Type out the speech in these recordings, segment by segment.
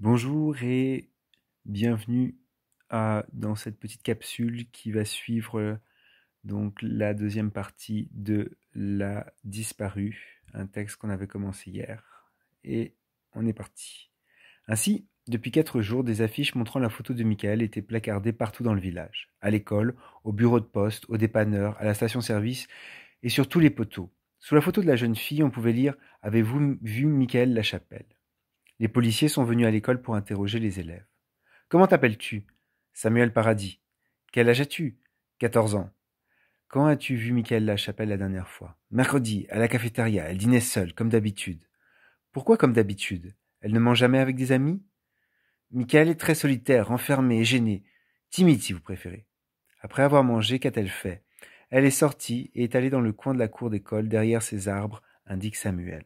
Bonjour et bienvenue à, dans cette petite capsule qui va suivre donc la deuxième partie de La disparue, un texte qu'on avait commencé hier. Et on est parti. Ainsi, depuis quatre jours, des affiches montrant la photo de Michael étaient placardées partout dans le village, à l'école, au bureau de poste, au dépanneur, à la station-service et sur tous les poteaux. Sous la photo de la jeune fille, on pouvait lire Avez-vous vu Michael Chapelle les policiers sont venus à l'école pour interroger les élèves. Comment t'appelles-tu Samuel Paradis. Quel âge as-tu 14 ans. Quand as-tu vu Michael Lachapelle la dernière fois Mercredi, à la cafétéria, elle dînait seule, comme d'habitude. Pourquoi comme d'habitude Elle ne mange jamais avec des amis Michael est très solitaire, renfermé et gêné. Timide, si vous préférez. Après avoir mangé, qu'a-t-elle fait Elle est sortie et est allée dans le coin de la cour d'école, derrière ces arbres, indique Samuel.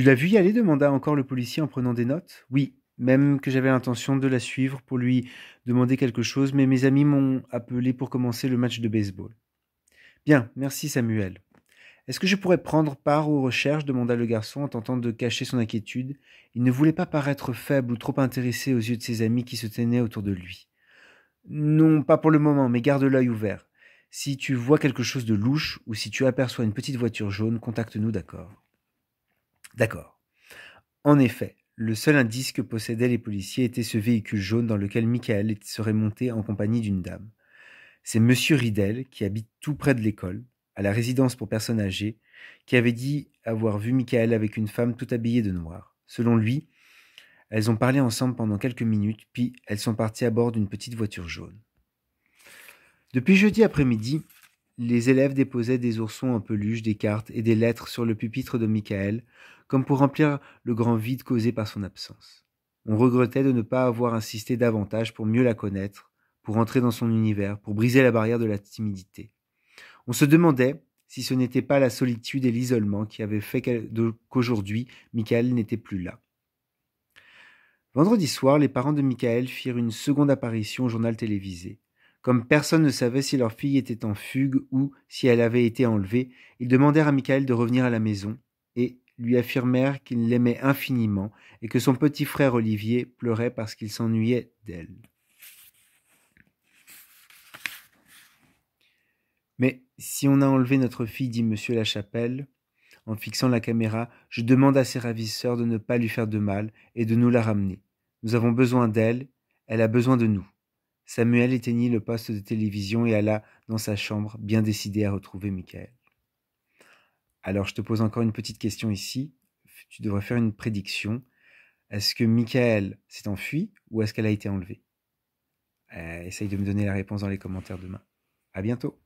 Tu l'as vu y aller demanda encore le policier en prenant des notes. Oui, même que j'avais l'intention de la suivre pour lui demander quelque chose, mais mes amis m'ont appelé pour commencer le match de baseball. Bien, merci Samuel. Est-ce que je pourrais prendre part aux recherches demanda le garçon en tentant de cacher son inquiétude. Il ne voulait pas paraître faible ou trop intéressé aux yeux de ses amis qui se tenaient autour de lui. Non, pas pour le moment, mais garde l'œil ouvert. Si tu vois quelque chose de louche ou si tu aperçois une petite voiture jaune, contacte-nous d'accord. D'accord. En effet, le seul indice que possédaient les policiers était ce véhicule jaune dans lequel Michael serait monté en compagnie d'une dame. C'est Monsieur Ridel qui habite tout près de l'école, à la résidence pour personnes âgées, qui avait dit avoir vu Michael avec une femme tout habillée de noir. Selon lui, elles ont parlé ensemble pendant quelques minutes, puis elles sont parties à bord d'une petite voiture jaune. Depuis jeudi après-midi, les élèves déposaient des oursons en peluche, des cartes et des lettres sur le pupitre de Michael, comme pour remplir le grand vide causé par son absence. On regrettait de ne pas avoir insisté davantage pour mieux la connaître, pour entrer dans son univers, pour briser la barrière de la timidité. On se demandait si ce n'était pas la solitude et l'isolement qui avaient fait qu'aujourd'hui Michael n'était plus là. Vendredi soir, les parents de Michael firent une seconde apparition au journal télévisé. Comme personne ne savait si leur fille était en fugue ou si elle avait été enlevée, ils demandèrent à Michael de revenir à la maison et lui affirmèrent qu'ils l'aimaient infiniment et que son petit frère Olivier pleurait parce qu'il s'ennuyait d'elle. Mais si on a enlevé notre fille, dit monsieur Lachapelle, en fixant la caméra, je demande à ses ravisseurs de ne pas lui faire de mal et de nous la ramener. Nous avons besoin d'elle, elle a besoin de nous. Samuel éteignit le poste de télévision et alla dans sa chambre, bien décidé à retrouver Michael. Alors je te pose encore une petite question ici. Tu devrais faire une prédiction. Est-ce que Michael s'est enfui ou est-ce qu'elle a été enlevée euh, Essaye de me donner la réponse dans les commentaires demain. À bientôt